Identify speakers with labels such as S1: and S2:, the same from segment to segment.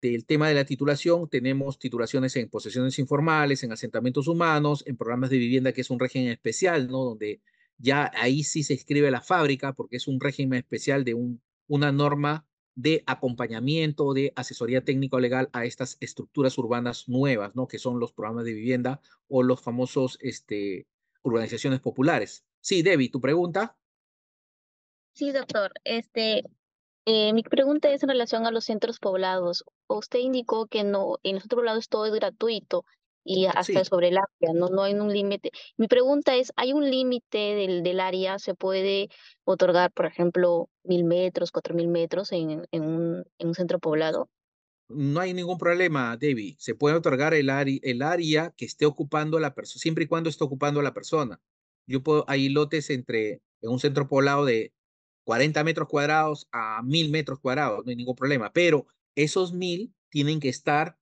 S1: del tema de la titulación, tenemos titulaciones en posesiones informales, en asentamientos humanos, en programas de vivienda, que es un régimen especial, ¿no? Donde ya ahí sí se escribe la fábrica, porque es un régimen especial de un, una norma de acompañamiento, de asesoría técnico-legal a estas estructuras urbanas nuevas, ¿no? Que son los programas de vivienda o los famosos este, urbanizaciones populares. Sí, Debbie, ¿tu pregunta? Sí, doctor. Este, eh, mi pregunta es en relación a los centros poblados. Usted indicó que no, en los centros poblados todo es gratuito y hasta sobre el área, no, no hay un límite. Mi pregunta es, ¿hay un límite del, área? ¿Se puede otorgar, por ejemplo, mil metros, cuatro mil metros en, un, en un centro poblado? No hay ningún problema, Debbie. Se puede otorgar el, el área que esté ocupando la persona, siempre y cuando esté ocupando la persona. Yo puedo, hay lotes entre, en un centro poblado de 40 metros cuadrados a 1000 metros cuadrados, no hay ningún problema, pero esos 1000 tienen que estar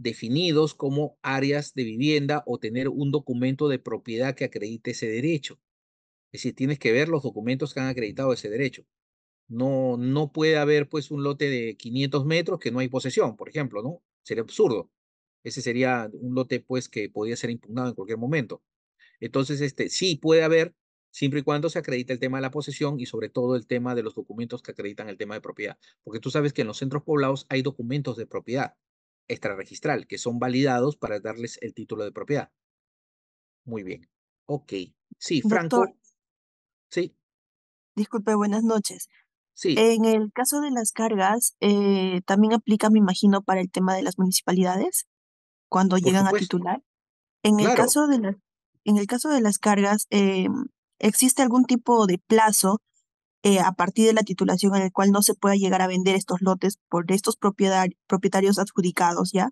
S1: definidos como áreas de vivienda o tener un documento de propiedad que acredite ese derecho. Es decir, tienes que ver los documentos que han acreditado ese derecho. No, no puede haber pues un lote de 500 metros que no hay posesión, por ejemplo, ¿no? Sería absurdo. Ese sería un lote pues que podría ser impugnado en cualquier momento. Entonces, este, sí puede haber siempre y cuando se acredite el tema de la posesión y sobre todo el tema de los documentos que acreditan el tema de propiedad. Porque tú sabes que en los centros poblados hay documentos de propiedad extraregistral que son validados para darles el título de propiedad. Muy bien. Ok. Sí, Franco. sí. Disculpe, buenas noches. Sí. En el caso de las cargas, eh, también aplica, me imagino, para el tema de las municipalidades, cuando llegan a titular.
S2: En el caso
S1: de las en el caso de las cargas, eh, ¿Existe algún tipo de plazo eh, a partir de la titulación en el cual no se pueda llegar a vender estos lotes por estos propietarios adjudicados, ¿ya?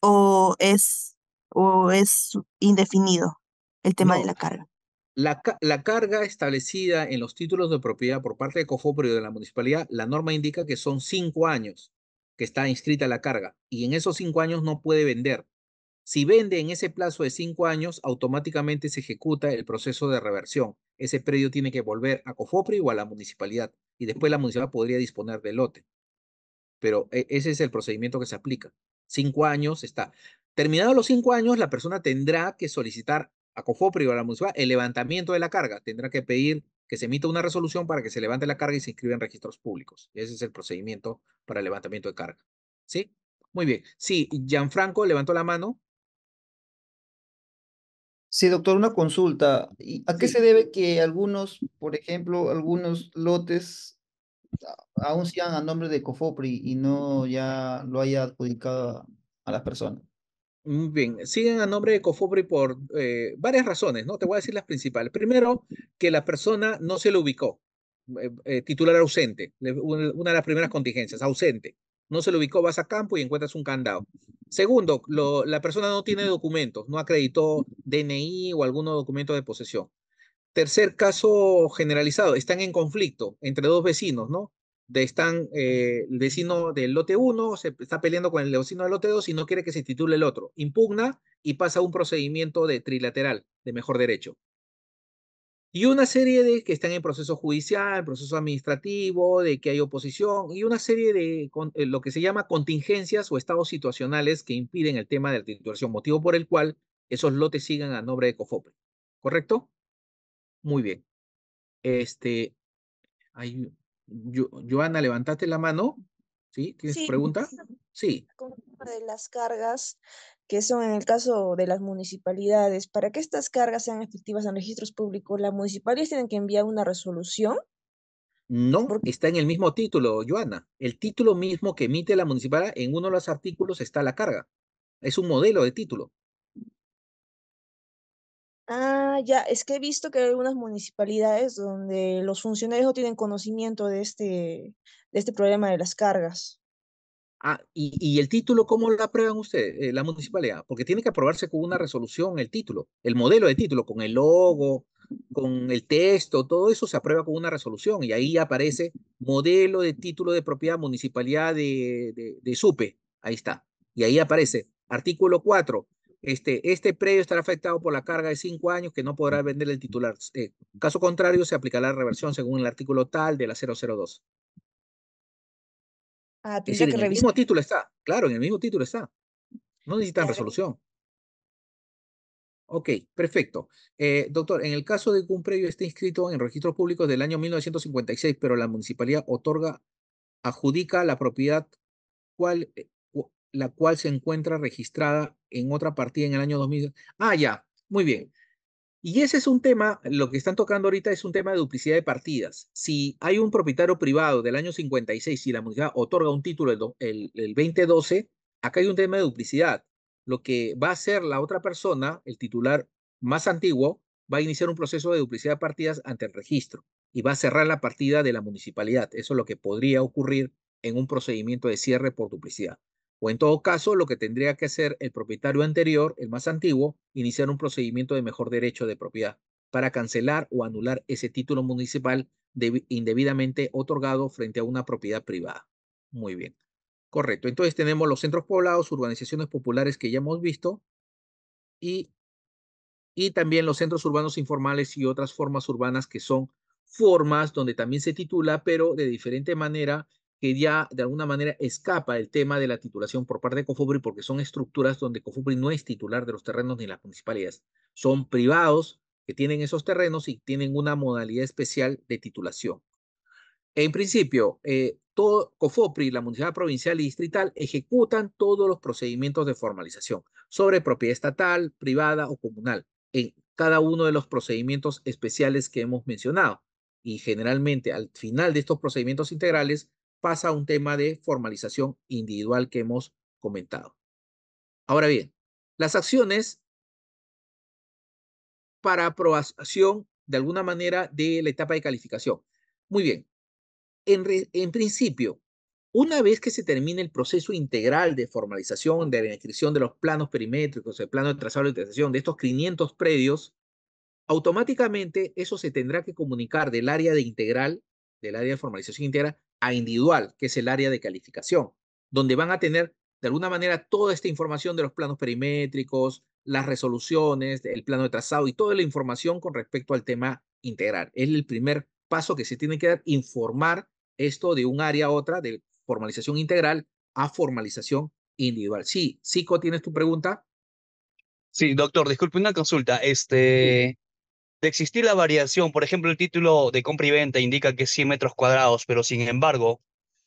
S1: ¿O es, o es indefinido el tema de la carga? La, carga establecida en los títulos de propiedad por parte de Cofoprio de la municipalidad, la norma indica que son cinco años que está inscrita la carga y en esos cinco años no puede vender. Si vende en ese plazo de cinco años, automáticamente se ejecuta el proceso de reversión. Ese predio tiene que volver a COFOPRI o a la municipalidad y después la municipalidad podría disponer del lote. Pero e, ese es el procedimiento que se aplica. Cinco años está. Terminados los cinco años, la persona tendrá que solicitar a COFOPRI o a la municipalidad el levantamiento de la carga. Tendrá que pedir que se emita una resolución para que se levante la carga y se inscriba en registros públicos. Ese es el procedimiento para el levantamiento de carga. ¿Sí? Muy bien. Sí, Gianfranco levantó la mano. Sí, doctor, una consulta. ¿A qué se debe que algunos, por ejemplo, algunos lotes aún sigan a nombre de COFOPRI y no ya lo haya adjudicado a las personas? Mm, bien, siguen a nombre de COFOPRI por eh, varias razones, ¿no? Te voy a decir las principales. Primero, que la persona no se le ubicó, eh, eh, titular ausente, una de las primeras contingencias, ausente no se lo ubicó, vas a campo y encuentras un candado. Segundo, la persona no tiene documentos, no acreditó DNI o alguno documento de posesión. Tercer caso generalizado, están en conflicto entre dos vecinos, ¿no? están, eh, el vecino del lote 1 se está peleando con el vecino del lote 2 y no quiere que se titule el otro. Impugna y pasa un procedimiento de trilateral de mejor derecho y una serie de que están en proceso judicial, proceso administrativo, de que hay oposición y una serie de eh, lo que se llama contingencias o estados situacionales que impiden el tema de la titulación, motivo por el cual esos lotes sigan a nombre de COFOPRE. ¿Correcto? Muy bien. Este, hay, yo, Joana, ¿levantaste la mano? ¿Sí? ¿Tienes sí. pregunta? Sí. De las cargas, que son en el caso de las municipalidades, para que estas cargas sean efectivas en registros públicos, ¿las municipalidades tienen que enviar una resolución? No, porque está en el mismo título, Joana. El título mismo que emite la municipalidad, en uno de los artículos está la carga. Es un modelo de título. Ah, ya, es que he visto que hay algunas municipalidades donde los funcionarios no tienen conocimiento de este, de este problema de las cargas. Ah, y, el título, ¿cómo lo aprueban ustedes, eh, la municipalidad? Porque tiene que aprobarse con una resolución el título, el modelo de título, con el logo, con el texto, todo eso se aprueba con una resolución y ahí aparece modelo de título de propiedad municipalidad de SUPE. Ahí está. Y ahí aparece artículo 4, este, este predio estará afectado por la carga de cinco años que no podrá vender el titular. Eh, caso contrario, se aplicará la reversión según el artículo tal de la 002. Ah, es que en el mismo título está. Claro, en el mismo título está. No necesitan resolución. Ok, perfecto. Eh, doctor, en el caso de que un predio esté inscrito en registros públicos del año 1956, pero la municipalidad otorga, adjudica la propiedad, ¿cuál eh, la cual se encuentra registrada en otra partida en el año 2000. Ah, ya, muy bien. Y ese es un tema, lo que están tocando ahorita es un tema de duplicidad de partidas. Si hay un propietario privado del año 56 y la municipalidad otorga un título el, el 2012, acá hay un tema de duplicidad. Lo que va a hacer la otra persona, el titular más antiguo, va a iniciar un proceso de duplicidad de partidas ante el registro y va a cerrar la partida de la municipalidad. Eso es lo que podría ocurrir en un procedimiento de cierre por duplicidad. O en todo caso, lo que tendría que hacer el propietario anterior, el más antiguo, iniciar un procedimiento de mejor derecho de propiedad para cancelar o anular ese título municipal indebidamente otorgado frente a una propiedad privada. Muy bien. Correcto. Entonces tenemos los centros poblados, urbanizaciones populares que ya hemos visto y también los centros urbanos informales y otras formas urbanas que son formas donde también se titula, pero de diferente manera que ya de alguna manera escapa el tema de la titulación por parte de COFOPRI porque son estructuras donde COFOPRI no es titular de los terrenos ni las municipalidades. Son privados que tienen esos terrenos y tienen una modalidad especial de titulación. En principio, eh, todo COFOPRI, la Municipalidad Provincial y Distrital, ejecutan todos los procedimientos de formalización sobre propiedad estatal, privada o comunal en cada uno de los procedimientos especiales que hemos mencionado. Y generalmente al final de estos procedimientos integrales pasa a un tema de formalización individual que hemos comentado. Ahora bien, las acciones para aprobación de alguna manera de la etapa de calificación. Muy bien. En, principio, una vez que se termine el proceso integral de formalización, de la inscripción de los planos perimétricos, el plano de trazado de utilización de estos 500 predios, automáticamente eso se tendrá que comunicar del área de integral, del área de formalización integral, a individual, que es el área de calificación, donde van a tener de alguna manera toda esta información de los planos perimétricos, las resoluciones, el plano de trazado y toda la información con respecto al tema integral. Es el primer paso que se tiene que dar, informar esto de un área a otra, de formalización integral a formalización individual. Sí, Sico, ¿tienes tu pregunta? Sí, doctor, disculpe una consulta. Este, de existir la variación, por ejemplo, el título de compra y venta indica que es 100 metros cuadrados, pero sin embargo,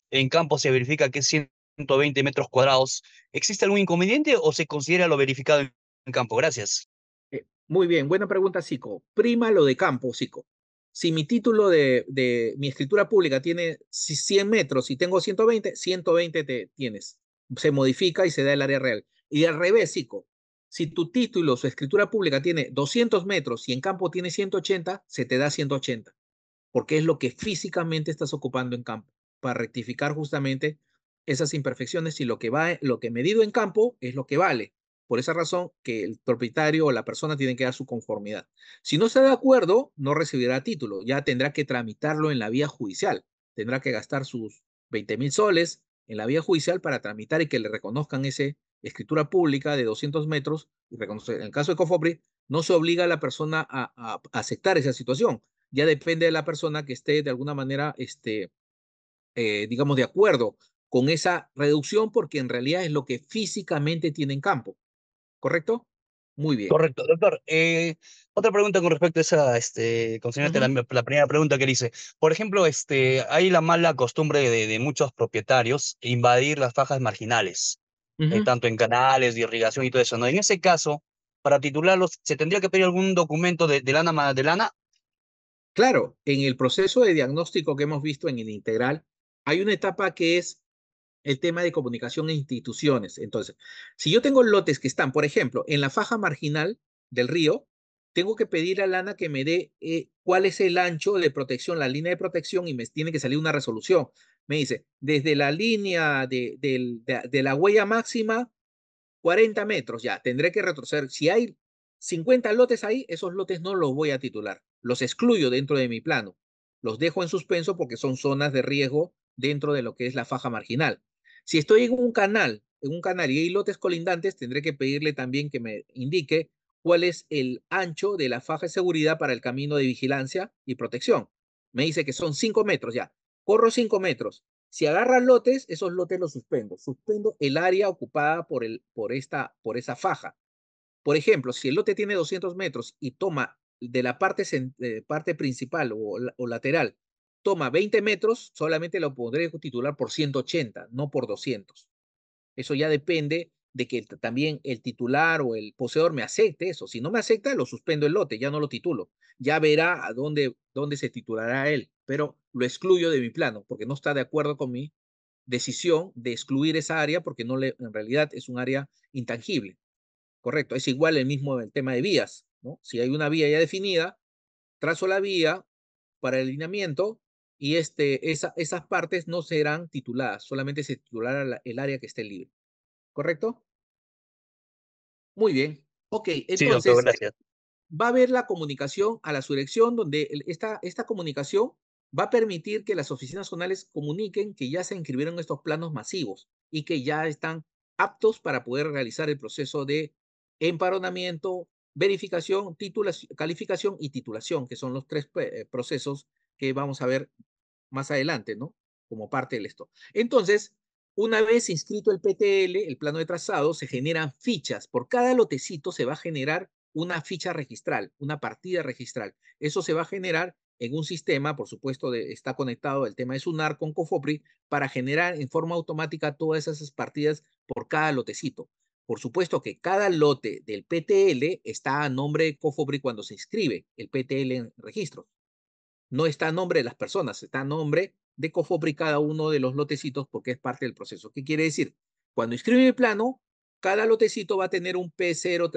S1: en campo se verifica que es 120 metros cuadrados, ¿existe algún inconveniente o se considera lo verificado en campo? Gracias. Eh, muy bien, buena pregunta, Sico. Prima lo de campo, Sico. Si mi título de, mi escritura pública tiene 100 metros y tengo 120, 120 te tienes. Se modifica y se da el área real. Y al revés, Sico. Si tu título, su escritura pública tiene 200 metros y en campo tiene 180, se te da 180, porque es lo que físicamente estás ocupando en campo, para rectificar justamente esas imperfecciones y lo que, va, lo que medido en campo es lo que vale. Por esa razón que el propietario o la persona tiene que dar su conformidad. Si no está de acuerdo, no recibirá título, ya tendrá que tramitarlo en la vía judicial, tendrá que gastar sus 20 mil soles en la vía judicial para tramitar y que le reconozcan ese, escritura pública de 200 metros y En el caso de COFOPRI, no se obliga a la persona a, aceptar esa situación. Ya depende de la persona que esté de alguna manera, este, eh, digamos, de acuerdo con esa reducción, porque en realidad es lo que físicamente tiene en campo. ¿Correcto? Muy bien. Correcto, doctor. Eh, otra pregunta con respecto a esa, este, la, primera pregunta que le hice. Por ejemplo, este, hay la mala costumbre de muchos propietarios invadir las fajas marginales. Eh, tanto en canales, de irrigación y todo eso. ¿no? En ese caso, para titularlos, ¿se tendría que pedir algún documento de, de lana de lana? Claro, en el proceso de diagnóstico que hemos visto en el integral, hay una etapa que es el tema de comunicación e instituciones. Entonces, si yo tengo lotes que están, por ejemplo, en la faja marginal del río, tengo que pedir a Lana que me dé eh, cuál es el ancho de protección, la línea de protección, y me tiene que salir una resolución. Me dice, desde la línea de, la huella máxima, 40 metros, ya, tendré que retroceder. Si hay 50 lotes ahí, esos lotes no los voy a titular, los excluyo dentro de mi plano. Los dejo en suspenso porque son zonas de riesgo dentro de lo que es la faja marginal. Si estoy en un canal, en un canal y hay lotes colindantes, tendré que pedirle también que me indique cuál es el ancho de la faja de seguridad para el camino de vigilancia y protección. Me dice que son 5 metros ya corro 5 metros. Si agarras lotes, esos lotes los suspendo. Suspendo el área ocupada por, el, por, esta, por esa faja. Por ejemplo, si el lote tiene 200 metros y toma de la parte, parte principal o, lateral, toma 20 metros, solamente lo podré titular por 180, no por 200. Eso ya depende de que también el titular o el poseedor me acepte eso. Si no me acepta, lo suspendo el lote, ya no lo titulo. Ya verá a dónde, dónde se titulará él, pero lo excluyo de mi plano porque no está de acuerdo con mi decisión de excluir esa área porque no le, en realidad es un área intangible. Correcto, es igual el mismo el tema de vías, ¿no? Si hay una vía ya definida, trazo la vía para el alineamiento y este, esas partes no serán tituladas, solamente se titulará el área que esté libre. ¿correcto? Muy bien. Ok, entonces eh, va a haber la comunicación a la subdirección donde esta, esta comunicación va a permitir que las oficinas zonales comuniquen que ya se inscribieron estos planos masivos y que ya están aptos para poder realizar el proceso de emparonamiento, verificación, calificación y titulación, que son los tres eh, procesos que vamos a ver más adelante, ¿no? Como parte de esto. Entonces, una vez inscrito el PTL, el plano de trazado, se generan fichas. Por cada lotecito se va a generar una ficha registral, una partida registral. Eso se va a generar en un sistema, por supuesto, de, está conectado el tema de SUNAR con COFOPRI para generar en forma automática todas esas partidas por cada lotecito. Por supuesto que cada lote del PTL está a nombre de COFOPRI cuando se inscribe el PTL en registro. No está a nombre de las personas, está a nombre de COFOPRI cada uno de los lotecitos porque es parte del proceso. ¿Qué quiere decir? Cuando inscribe el plano, cada lotecito va a tener un P0,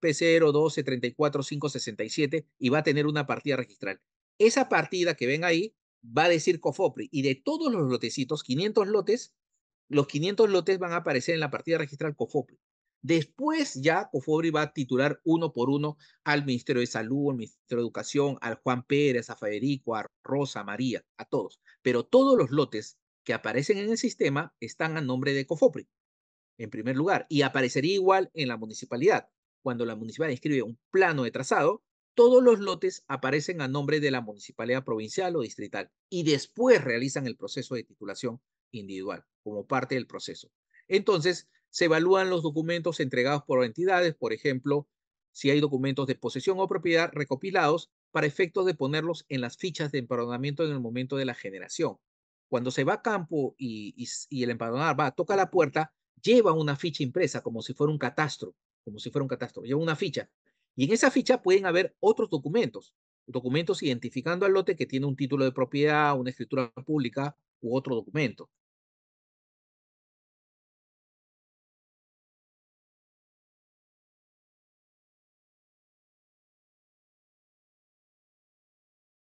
S1: P0, 12, 34, 5, 67 y va a tener una partida registral. Esa partida que ven ahí va a decir COFOPRI y de todos los lotecitos, 500 lotes, los 500 lotes van a aparecer en la partida registral COFOPRI. Después ya Cofobri va a titular uno por uno al Ministerio de Salud, al Ministerio de Educación, al Juan Pérez, a Federico, a Rosa, a María, a todos. Pero todos los lotes que aparecen en el sistema están a nombre de Cofopri, en primer lugar. Y aparecería igual en la municipalidad. Cuando la municipalidad escribe un plano de trazado, todos los lotes aparecen a nombre de la municipalidad provincial o distrital y después realizan el proceso de titulación individual como parte del proceso. Entonces, se evalúan los documentos entregados por entidades, por ejemplo, si hay documentos de posesión o propiedad recopilados para efectos de ponerlos en las fichas de empadronamiento en el momento de la generación. Cuando se va a campo y, el empadronar va, toca la puerta, lleva una ficha impresa como si fuera un catastro, como si fuera un catastro, lleva una ficha. Y en esa ficha pueden haber otros documentos, documentos identificando al lote que tiene un título de propiedad, una escritura pública u otro documento.